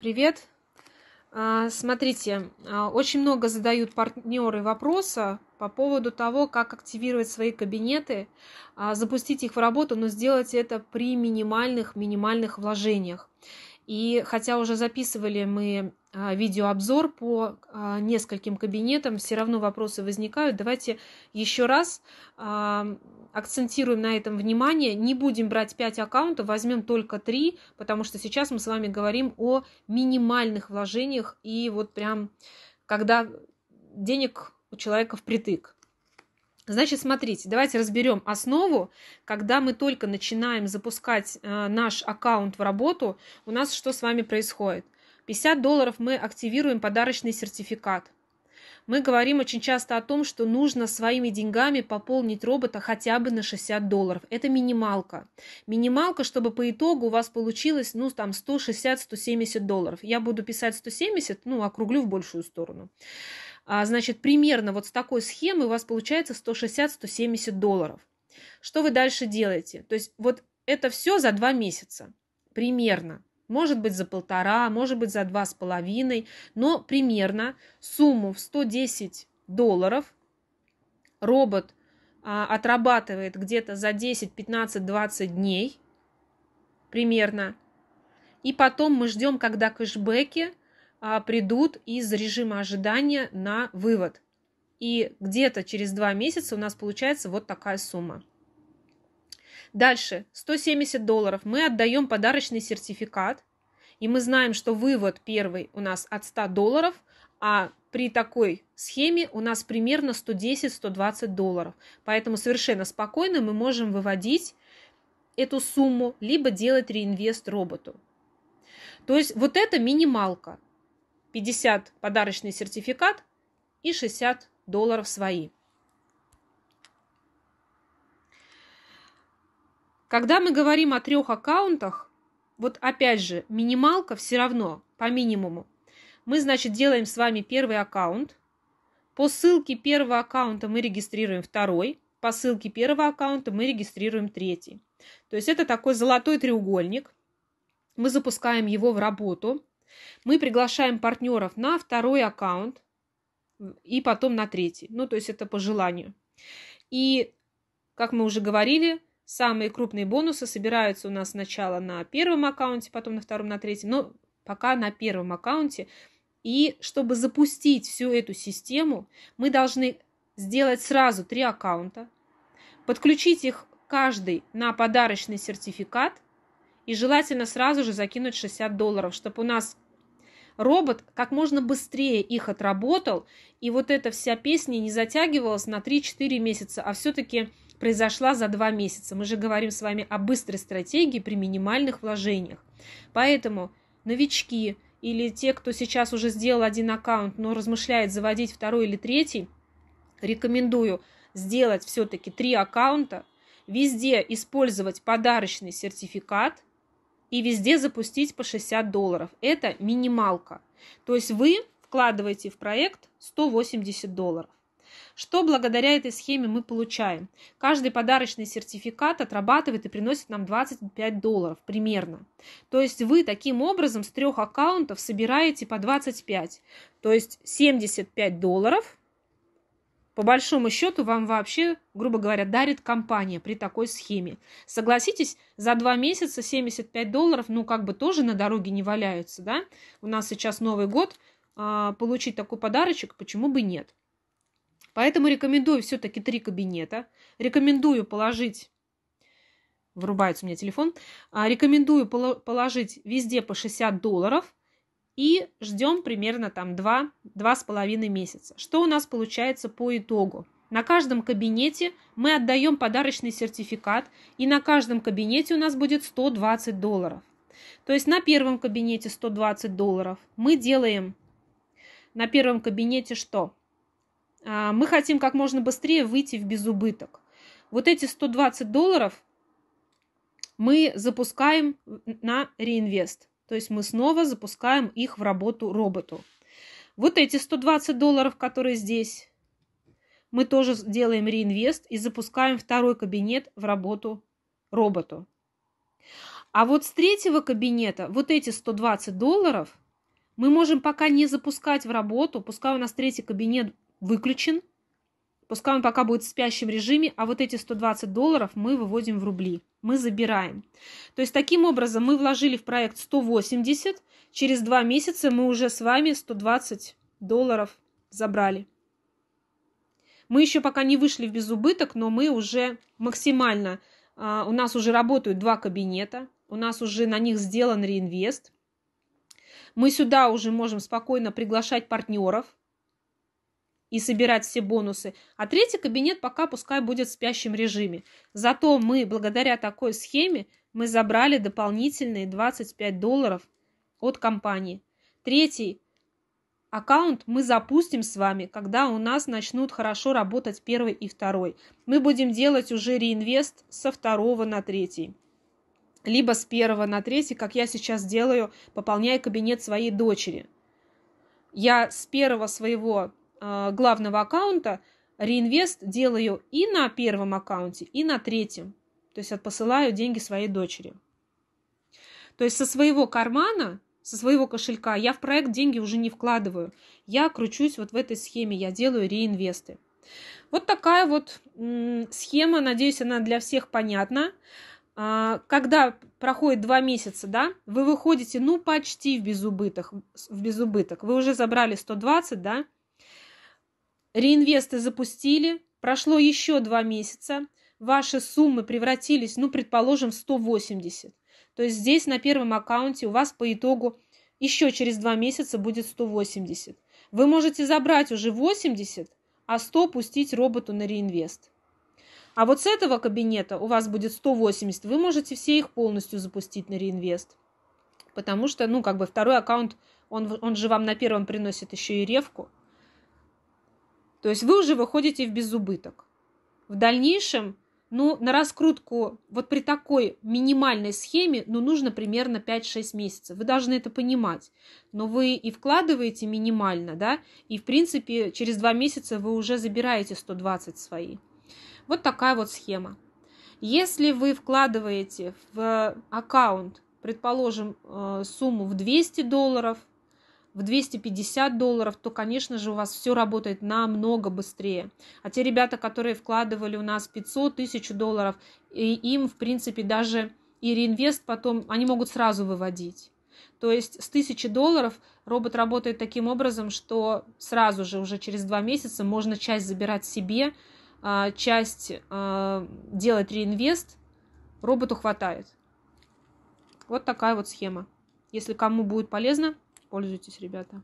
Привет! А, смотрите, а, очень много задают партнеры вопроса по поводу того, как активировать свои кабинеты, а, запустить их в работу, но сделать это при минимальных, минимальных вложениях. И хотя уже записывали мы видеообзор по нескольким кабинетам, все равно вопросы возникают. Давайте еще раз акцентируем на этом внимание, не будем брать 5 аккаунтов, возьмем только 3, потому что сейчас мы с вами говорим о минимальных вложениях и вот прям когда денег у человека впритык. Значит, смотрите, давайте разберем основу. Когда мы только начинаем запускать э, наш аккаунт в работу, у нас что с вами происходит? 50 долларов мы активируем подарочный сертификат – мы говорим очень часто о том, что нужно своими деньгами пополнить робота хотя бы на 60 долларов. Это минималка. Минималка, чтобы по итогу у вас получилось, ну, там, 160-170 долларов. Я буду писать 170, ну, округлю в большую сторону. А, значит, примерно вот с такой схемы у вас получается 160-170 долларов. Что вы дальше делаете? То есть вот это все за два месяца примерно может быть за полтора, может быть за два с половиной, но примерно сумму в 110 долларов робот а, отрабатывает где-то за 10, 15, 20 дней примерно. И потом мы ждем, когда кэшбэки а, придут из режима ожидания на вывод. И где-то через два месяца у нас получается вот такая сумма. Дальше, 170 долларов мы отдаем подарочный сертификат, и мы знаем, что вывод первый у нас от 100 долларов, а при такой схеме у нас примерно 110-120 долларов. Поэтому совершенно спокойно мы можем выводить эту сумму, либо делать реинвест роботу. То есть вот это минималка. 50 подарочный сертификат и 60 долларов свои. Когда мы говорим о трех аккаунтах, вот опять же, минималка все равно, по минимуму. Мы, значит, делаем с вами первый аккаунт. По ссылке первого аккаунта мы регистрируем второй. По ссылке первого аккаунта мы регистрируем третий. То есть это такой золотой треугольник. Мы запускаем его в работу. Мы приглашаем партнеров на второй аккаунт и потом на третий. Ну, то есть это по желанию. И, как мы уже говорили, Самые крупные бонусы собираются у нас сначала на первом аккаунте, потом на втором, на третьем, но пока на первом аккаунте. И чтобы запустить всю эту систему, мы должны сделать сразу три аккаунта, подключить их каждый на подарочный сертификат и желательно сразу же закинуть 60 долларов, чтобы у нас робот как можно быстрее их отработал, и вот эта вся песня не затягивалась на 3-4 месяца, а все-таки произошла за два месяца. Мы же говорим с вами о быстрой стратегии при минимальных вложениях. Поэтому новички или те, кто сейчас уже сделал один аккаунт, но размышляет заводить второй или третий, рекомендую сделать все-таки три аккаунта, везде использовать подарочный сертификат и везде запустить по 60 долларов. Это минималка. То есть вы вкладываете в проект 180 долларов. Что благодаря этой схеме мы получаем? Каждый подарочный сертификат отрабатывает и приносит нам 25 долларов примерно. То есть вы таким образом с трех аккаунтов собираете по 25. То есть 75 долларов по большому счету вам вообще, грубо говоря, дарит компания при такой схеме. Согласитесь, за два месяца 75 долларов, ну, как бы тоже на дороге не валяются, да? У нас сейчас Новый год, а, получить такой подарочек, почему бы нет? Поэтому рекомендую все-таки три кабинета. Рекомендую положить вырубается у меня телефон. А, рекомендую положить везде по 60 долларов и ждем примерно там 2-2,5 месяца. Что у нас получается по итогу? На каждом кабинете мы отдаем подарочный сертификат, и на каждом кабинете у нас будет 120 долларов. То есть на первом кабинете 120 долларов мы делаем на первом кабинете что? А, мы хотим как можно быстрее выйти в безубыток. Вот эти 120 долларов мы запускаем на реинвест. То есть мы снова запускаем их в работу роботу. Вот эти 120 долларов, которые здесь, мы тоже делаем реинвест и запускаем второй кабинет в работу роботу. А вот с третьего кабинета вот эти 120 долларов мы можем пока не запускать в работу, пускай у нас третий кабинет выключен. Пускай он пока будет в спящем режиме, а вот эти 120 долларов мы выводим в рубли. Мы забираем. То есть таким образом мы вложили в проект 180, через два месяца мы уже с вами 120 долларов забрали. Мы еще пока не вышли в безубыток, но мы уже максимально, а, у нас уже работают два кабинета, у нас уже на них сделан реинвест. Мы сюда уже можем спокойно приглашать партнеров, и собирать все бонусы, а третий кабинет пока пускай будет в спящем режиме. Зато мы, благодаря такой схеме, мы забрали дополнительные 25 долларов от компании. Третий аккаунт мы запустим с вами, когда у нас начнут хорошо работать первый и второй. Мы будем делать уже реинвест со второго на третий. Либо с первого на третий, как я сейчас делаю, пополняя кабинет своей дочери. Я с первого своего а, главного аккаунта реинвест делаю и на первом аккаунте, и на третьем. То есть посылаю деньги своей дочери. То есть со своего кармана, со своего кошелька я в проект деньги уже не вкладываю. Я кручусь вот в этой схеме, я делаю реинвесты. Вот такая вот схема, надеюсь, она для всех понятна. А, когда проходит два месяца, да, вы выходите, ну, почти в безубыток, в безубыток. Вы уже забрали 120, да, Реинвесты запустили, прошло еще два месяца, ваши суммы превратились, ну, предположим, в 180. То есть здесь на первом аккаунте у вас по итогу еще через два месяца будет 180. Вы можете забрать уже 80, а 100 пустить роботу на реинвест. А вот с этого кабинета у вас будет 180, вы можете все их полностью запустить на реинвест. Потому что, ну, как бы второй аккаунт, он, он же вам на первом приносит еще и ревку. То есть вы уже выходите в безубыток. В дальнейшем, ну, на раскрутку вот при такой минимальной схеме, ну, нужно примерно 5-6 месяцев. Вы должны это понимать. Но вы и вкладываете минимально, да, и, в принципе, через 2 месяца вы уже забираете 120 свои. Вот такая вот схема. Если вы вкладываете в аккаунт, предположим, э, сумму в 200 долларов, в 250 долларов, то, конечно же, у вас все работает намного быстрее. А те ребята, которые вкладывали у нас 500, тысяч долларов, и им, в принципе, даже и реинвест потом, они могут сразу выводить. То есть с 1000 долларов робот работает таким образом, что сразу же, уже через два месяца, можно часть забирать себе, а, часть а, делать реинвест, роботу хватает. Вот такая вот схема. Если кому будет полезно, Пользуйтесь, ребята.